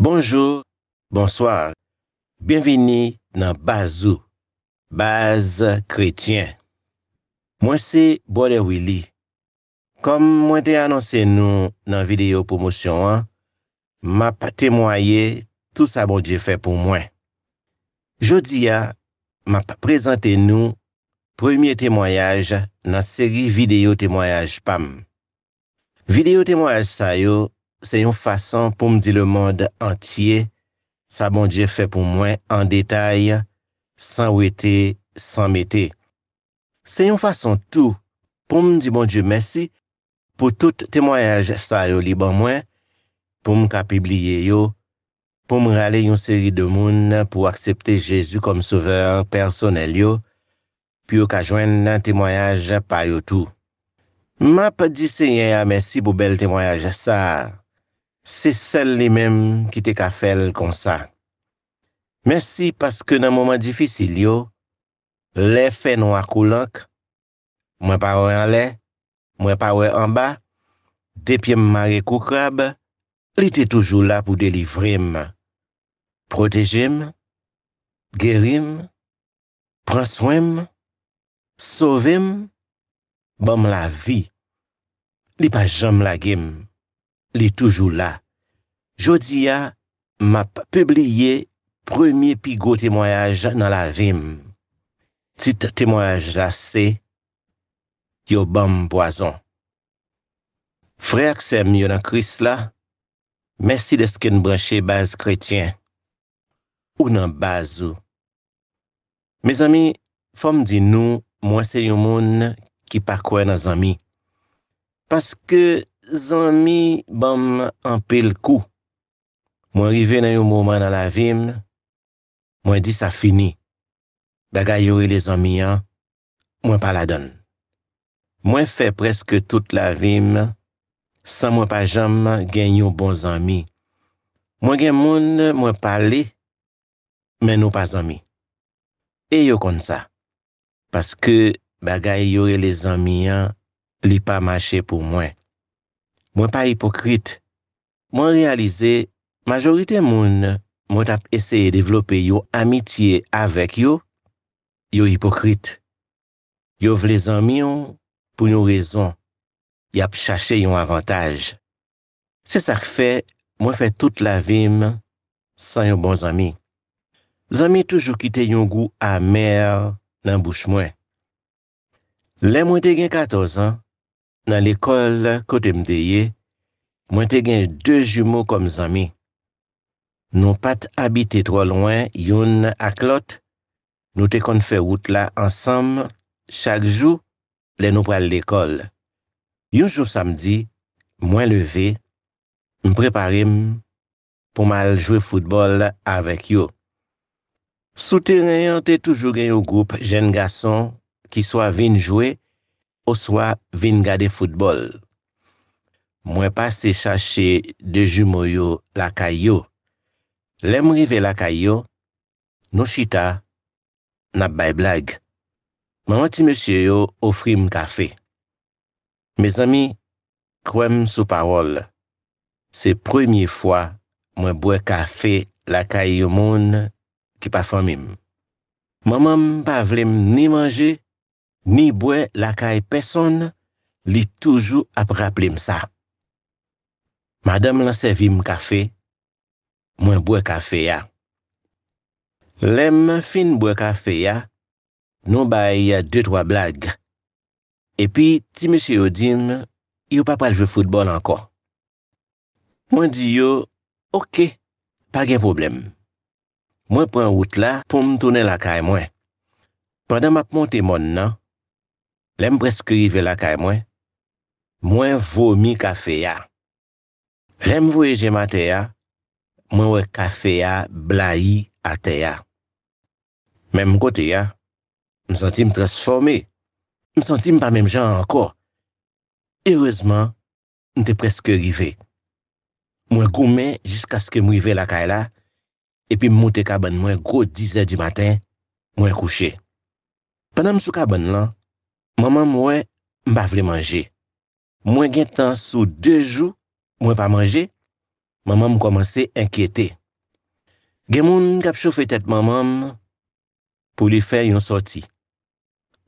Bonjou, bonsoir. Bienveni nan bazou. Baz kretyen. Mwen se Borewili. Kom mwen te anonsen nou nan videyo pwomosyon an, ma pa temoye tout sa bonje fe pou mwen. Jodi ya, ma pa prezante nou premye temoyaj nan seri videyo temoyaj pam. Videyo temoyaj sayo, Se yon fason pou m di le mand entye, sa bon Dje fè pou mwen an detay, san ou ete, san mette. Se yon fason tou, pou m di bon Dje mèsi pou tout temoyaj sa yo li bon mwen, pou m ka pibliye yo, pou m rale yon seri de moun pou aksepte Jezu kom souver personel yo, pi yo ka jwen nan temoyaj pa yo tou. Se sel li menm ki te ka fel kon sa. Mersi paske nan mouman difisi li yo, le fe nou akou lak, mwen pa wè anle, mwen pa wè anba, depyem mage koukrab, li te toujou la pou delivrim. Protejim, gerim, praswim, sovim, bom la vi. Li pa jom lagim, li toujou la. Jodi ya, m ap pebliye premiye pigou temoyaj nan la rim. Tit temoyaj la se, yo bom boazon. Freak se miyo nan kris la, mersi de sken branshe baz kretyen. Ou nan baz ou. Me zami, fom di nou, mwen se yon moun ki pakwe nan zami. Paske, Zanmi bom anpe l kou. Mwen rive nan yon mouman nan la vim, mwen di sa fini. Daga yori le zanmi yan, mwen pa la don. Mwen fe preske tout la vim, san mwen pa jam gen yon bon zanmi. Mwen gen moun mwen pa li, men nou pa zanmi. E yo kon sa. Paske baga yori le zanmi yan, li pa mache pou mwen. Mwen pa hipokrite. Mwen realize, majorite moun mwen tap eseye devlope yo amitye avek yo, yo hipokrite. Yo vle zanmi yo pou yo rezon. Yo ap chache yon avantaj. Se sak fe, mwen fe tout la vim san yo bon zanmi. Zanmi toujou kite yon gou amer nan bouch mwen. Le mwen te gen 14 an, nan l'ekol kote mdeye, mwen te gen dwe jume ou kom zami. Non pat abite tro lwen yon ak lot, nou te kon fe wout la ansam, chak jou, le nou pral l'ekol. Yon jou samdi, mwen leve, mpreparim, pou mal jwe foutbol avek yo. Soute reyon te toujou gen yo goup jen gason, ki so avin jwe, Oswa vin gade futbol. Mwen pase chache de jume yo lakay yo. Lèm rive lakay yo, nou chita, nab bay blag. Mwen mati meche yo ofrim kafe. Me zami, kwenm sou parol. Se premiye fwa, mwen bwe kafe lakay yo moun ki pa fomim. Mwenman pa vlem ni manje, Ni bwe lakay peson li toujou ap raplim sa. Madem lan servim kafe, mwen bwe kafe ya. Lem fin bwe kafe ya, nou baye de twa blag. Epi ti M. Odin, yo pa palje futbol anko. Mwen di yo, okey, pa gen problem. Mwen pon wout la pou m tonen lakay mwen. lèm preske rive lakay mwen, mwen vomi kafe ya. Lèm vweje matè ya, mwen wè kafe ya blai atè ya. Mèm kote ya, m sentim transformè, m sentim pa mèm jan anko. Erezman, m te preske rive. Mwen koumen jiska skè m rive lakay la, epi m moutè kaban mwen gwo 10è di matè, mwen kouchè. Panan m sou kaban lan, Mamam wè mba vre manje. Mwen gen tan sou de jou mwen pa manje, mamam komanse enkyete. Gen moun kap chou fè tèt mamam pou li fè yon soti.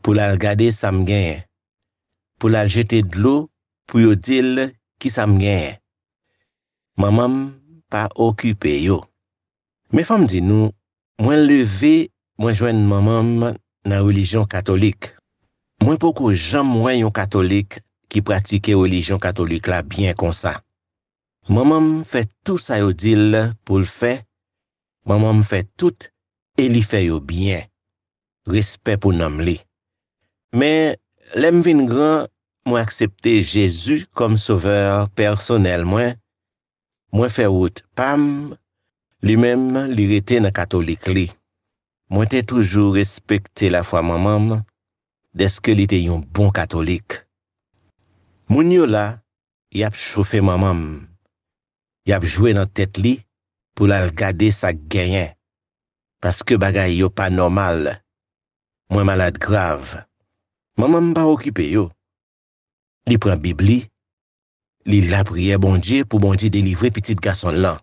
Pou la gade sam genye. Pou la jete dlo pou yo dil ki sam genye. Mamam pa okype yo. Me fam di nou, mwen leve mwen jwen mamam na religyon katolik. Mwen pokou jom mwen yon katolik ki pratike olijyon katolik la byen konsa. Mwen mwen fè tout sa yon dil pou l'fè. Mwen mwen fè tout e li fè yon byen. Respe pou nom li. Men, lem vin gran mwen aksepte Jezu kom soveur personel mwen. Mwen fè wout pam li men li rete na katolik li. Mwen te toujou respekte la fwa mwen mwen. Deske li te yon bon katolik. Moun yo la, yap choufe mamam. Yap jwe nan tet li, pou la gade sa genyen. Paske bagay yo pa normal. Mwen malade grav. Mamam pa okipe yo. Li pren bibli. Li la priye bon di, pou bon di delivre pitit gason lan.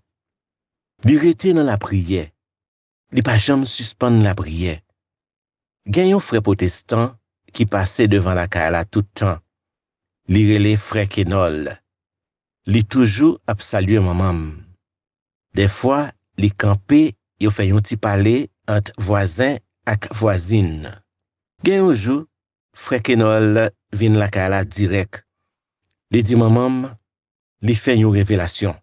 Li rete nan la priye. Li pa jom suspande la priye. Genyon fre potestan, ki pase devan la ka ala toutan. Li rele freke nol. Li toujou ap salye mamam. De fwa, li kampe yo fè yon ti pale ant vwazen ak vwazin. Gen yon jou, freke nol vin la ka ala direk. Li di mamam, li fè yon revelasyon.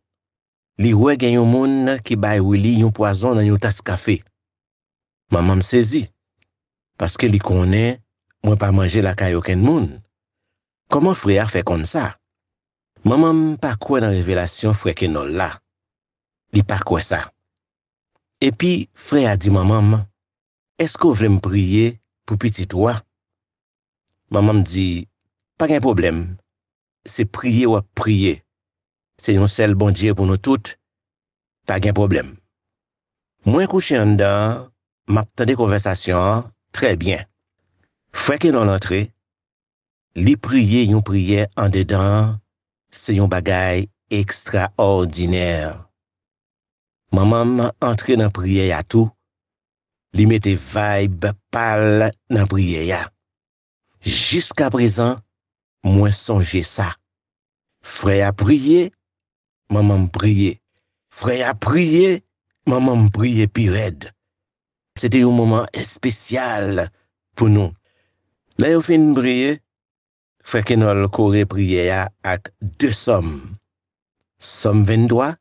Li wè gen yon moun ki bay wili yon poazon nan yon tas kafe. Mamam sezi, paske li konen Mwen pa manje lakay oken moun. Koman frey a fe kon sa? Maman pa kwe nan revelasyon frey kenon la? Li pa kwe sa? Epi, frey a di maman, esko vle m priye pou piti toa? Maman di, pa gen problem. Se priye wap priye. Se yon sel bondye pou nou tout, pa gen problem. Mwen kouche yon dan, m ap tade konversasyon trebyen. Fweke nan lantre, li priye yon priye an dedan, se yon bagay ekstraordiner. Manmanman antre nan priye yato, li mette vaib pal nan priye ya. Jiska prezan, mwen sonje sa. Freya priye, manmanm priye. Freya priye, manmanm priye pi red. Sete yon moman espesyal pou nou. La yo fin brye, freke nol kore brye ya ak 2 som. Som 22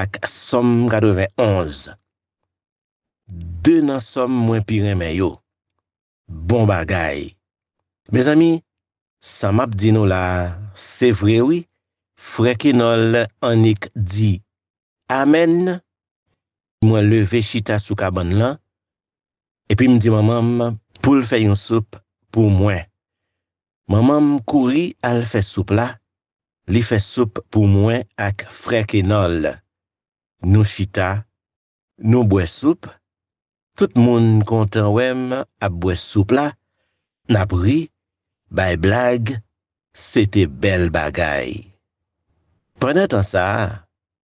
ak som 91. 2 nan som mwen piremen yo. Bon bagay. Me zami, sa map di nou la, se vrewi, freke nol anik di, Amen, mwen leve chita sou kabon lan, epi mdi maman, pou l fey yon soup, pou mwen. Mamam kouri al fe soupla, li fe soup pou mwen ak freke nol. Nou chita, nou bwe soup, tout moun kontan wèm ap bwe soupla, napri, bay blag, sete bel bagay. Prene tan sa,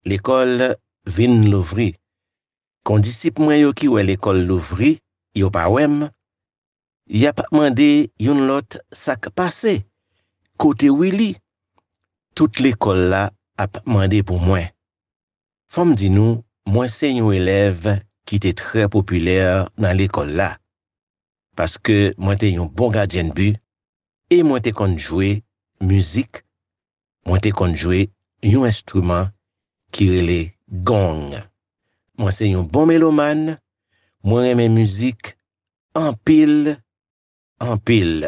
l'ekol vin louvri. Kondisip mwen yo ki wè l'ekol louvri, yo pa wèm, Ya pa mande yon lot sak pase, kote wili. Tout l'ekol la a pa mande pou mwen. Fom di nou, mwen se yon elev ki te tre populer nan l'ekol la. Paske mwen te yon bon gardjen bu, e mwen te konjouye muzik, mwen te konjouye yon instrument ki rele gong. Mwen se yon bon meloman, mwen reme muzik, Ampil,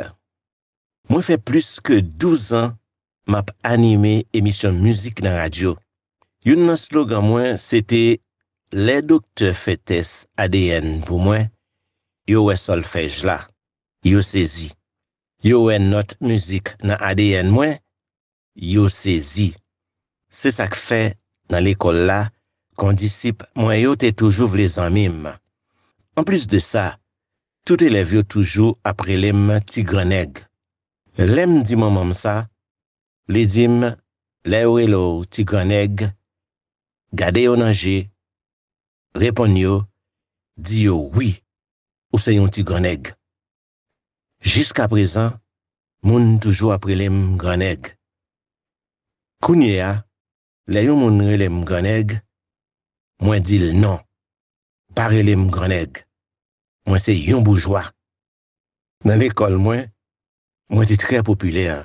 mwen fe plus ke 12 an map anime emisyon muzik nan radyo. Yon nan slogan mwen, sete, Le dokte fetes ADN pou mwen, Yo we sol fej la, yo sezi. Yo we not muzik nan ADN mwen, yo sezi. Se sak fe nan lekol la, kondisip mwen yo te toujouv le zanmim. An plus de sa, tout e lev yo toujou aprelem ti gweneg. Lem di moun moun sa, li dim, le ou re lou ti gweneg, gade yo nanje, repon yo, di yo wii, ou se yon ti gweneg. Jiska prezan, moun toujou aprelem gweneg. Kounye a, le yon moun relem gweneg, mwen dil non, parelem gweneg. mwen se yon boujwa. Nan l'ekol mwen, mwen te tre populer.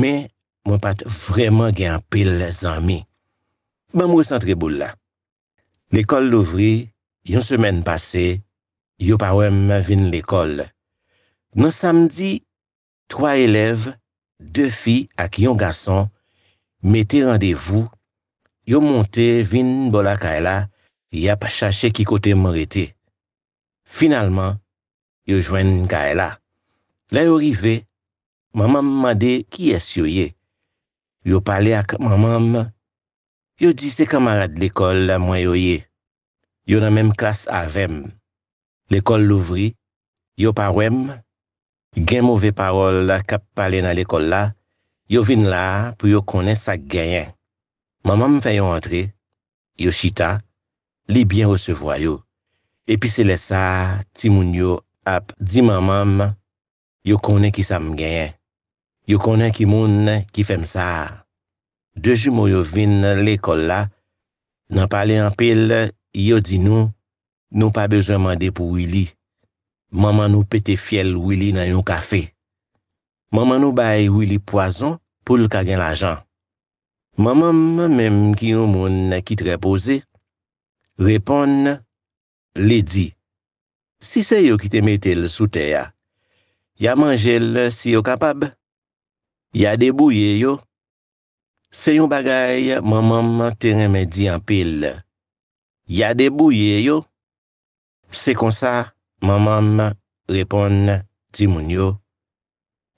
Men, mwen pat vreman gen apil les ami. Ben mwen sentre bou la. L'ekol louvri, yon semen pase, yo pa wèm vin l'ekol. Nan samdi, twa elev, de fi ak yon gason, mette randevou, yo monte vin bolakay la, ya pa chache ki kote mwen rete. Finalman, yo jwen Nkaela. E la yo rive, mamam made ki es yo ye. Yo pale ak mamam, yo di se kamarad l'ekol mwen yo ye. Yo nan menm klas avem. L'ekol louvri, yo parwem, gen mouve parol kap pale nan l'ekol la, yo vin la pou yo konen sa genyen. Mamam vayon entre, yo chita, libyen osevwayo. Epi se le sa, ti moun yo ap di mamam, yo konen ki sa mgenye. Yo konen ki moun ki fem sa. Deju moun yo vin le ekolla, nan pale anpel, yo di nou, nou pa bezwen mande pou Willy. Maman nou pete fiel Willy nan yon kafe. Maman nou bay Willy poazon pou l kagen la jan. Maman mwen menm ki yon moun ki trepoze, repon nan, Li di, si se yo ki te metel sou te ya, ya manjel si yo kapab? Ya debouye yo? Se yon bagay, maman te remedi an pil. Ya debouye yo? Se kon sa, maman repon di moun yo.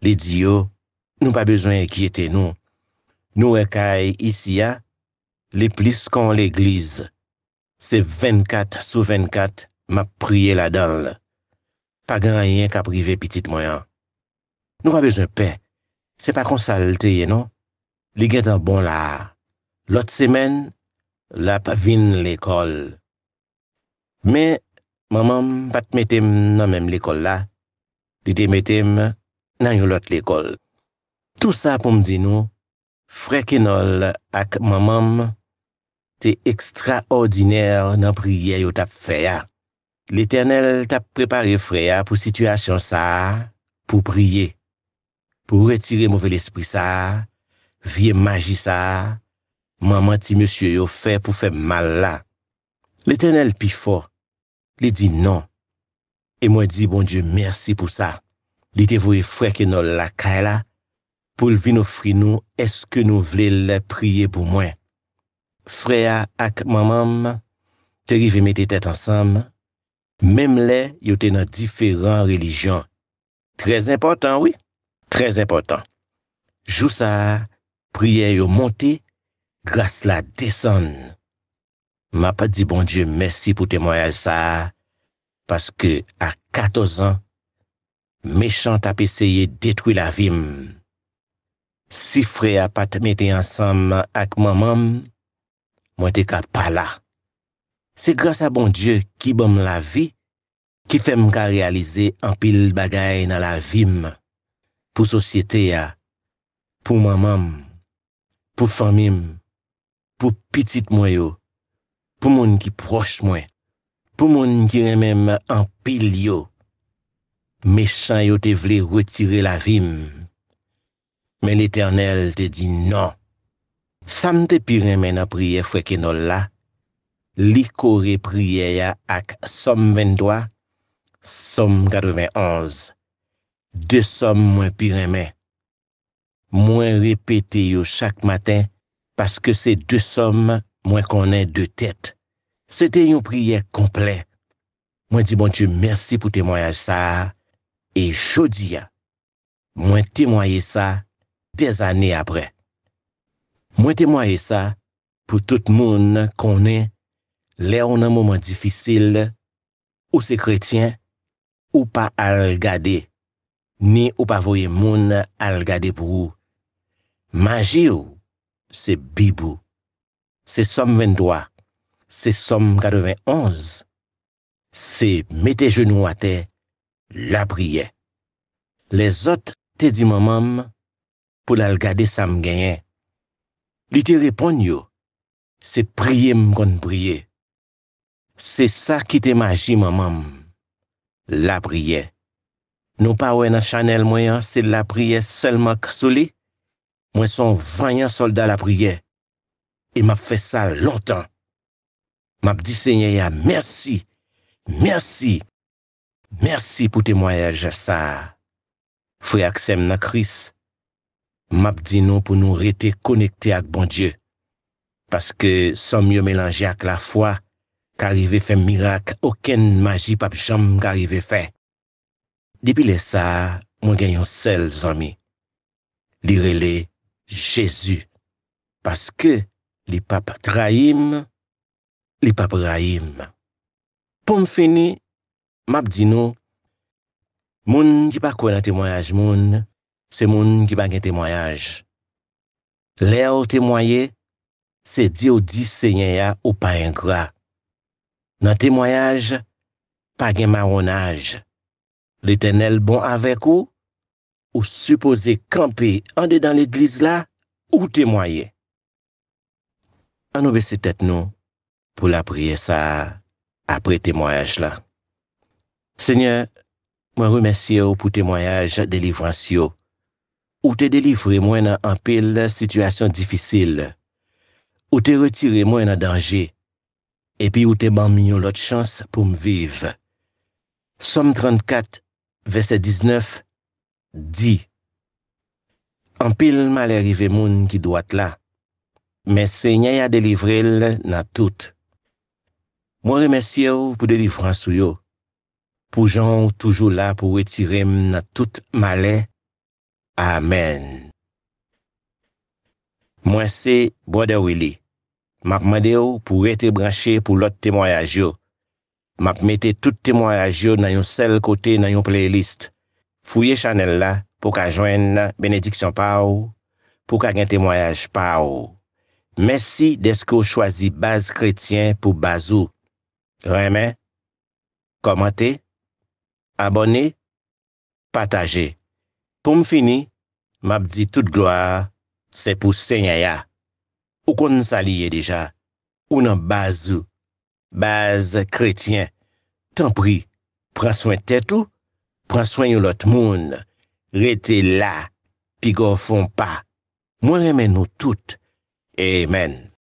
Li di yo, nou pa bezwen ekieten nou. Nou rekay isi ya, li plis kon l'egliz. Se 24 sou 24, ma priye la dal. Pa gen a yen ka prive pitit mwen. Nou pa bej en pe, se pa konsalte ye nou, li gen tan bon la. Lot semen, la pa vin l'ekol. Me, mamam pat metem nan men l'ekol la, li de metem, nan yon lot l'ekol. Tout sa pou mdi nou, frek enol ak mamam, Te ekstra ordiner nan priye yo tap fè ya. L'Eternel tap prepare fè ya pou situasyon sa, pou priye. Pou retire mouvel espri sa, vie magi sa, mwaman ti monsye yo fè pou fè mal la. L'Eternel pi fò, li di nan. E mwen di, bon Dieu, mersi pou sa. Li te vouye fè ke nou la kè la, pou l'vi nou fri nou, eske nou vle le priye pou mwen. Freya ak mamam, teri ve mette tet ansam, memle yote nan diferan relijon. Trez important, oui, trez important. Jou sa, priye yo monte, gras la desen. Ma pa di bon Diyo, mersi pou temoyal sa, paske a 14 an, mechant ap eseye detwi la vim. Si freya pa te mette ansam ak mamam, Mwen te ka pala. Se grasa bon Diyo ki bom la vi, ki fem ka realize anpil bagay nan la vim, pou sosyete ya, pou mamam, pou famim, pou pitit mwen yo, pou moun ki proche mwen, pou moun ki remen mwen anpil yo. Mwen chan yo te vle retire la vim, men l'Eternel te di nan. Samte piremen a priye fweke nol la, li kore priye ya ak som vendwa, som gadoven onz. De som mwen piremen. Mwen repete yo chak maten, paske se de som mwen konen de tet. Sete yon priye komple. Mwen di bon tu mersi pou temoye sa, e jodi ya. Mwen temoye sa, de zane apre. Mwen te mwa e sa pou tout moun konen leon an mouman difisil ou se kretyen ou pa algade ni ou pa voye moun algade pou ou. Maji ou se bibou, se som vendwa, se som kadeven onz, se mete jenou ate, la priye. Le zot te di mouman pou lalgade sam genye. Li te repon yo, se priye m kon priye. Se sa ki te maji mamam, la priye. Nou pa we nan chanel mwen se la priye selman k soli, mwen son vanyan solda la priye. E map fe sa lontan. Map di se nye ya, mersi, mersi, mersi pou te mwaya je sa. Fwe aksem nan kris. Mabdi nou pou nou rete konekte ak bon Diyo. Paske son myo melange ak la fwa, ka rive fe mirak, oken maji pap jom ka rive fe. Depi le sa, moun genyon sel zami. Lire le, Jezu. Paske, li pap trahim, li pap rahim. Pon feni, mabdi nou, moun jipa kwen a temoyaj moun, moun, Se moun ki bagen temoyaj. Le ou temoye, se di ou di se nye ya ou pa enkwa. Nan temoyaj, pa gen maronaj. Le tenel bon avek ou, ou supose kampe, ande dan l'egliz la, ou temoye. An oube se tet nou, pou la priye sa, apre temoyaj la. Senye, mwen remesye ou pou temoyaj de livran si ou. Ou te delivre mwen nan anpil situasyon difisil. Ou te retire mwen nan danje. Epi ou te banminyon lot chans pou mwiv. Somme 34, vese 19, di. Anpil mal erive moun ki dwat la. Mwen se nye a delivre l nan tout. Mwen remesye ou pou delivran sou yo. Pou jan ou toujou la pou retire m nan tout malen. Amen. Mwen se, Bode Willy, mapmande ou pou rete brancher pou lot temoyaj yo. Mapmete tout temoyaj yo nan yon sel kote nan yon playlist. Fouye chanel la pou ka jwen benediksyon pa ou, pou ka gen temoyaj pa ou. Mersi deske ou chwazi baz kretyen pou baz ou. Remen, komante, abone, pataje. Pou m fini, Mabdi tout gloa, se pou senyaya. Ou kon saliye deja, ou nan bazou, baz kretyen. Tan pri, pran swen tetou, pran swen yon lot moun. Reti la, pi go fon pa. Mwen remen nou tout. Amen.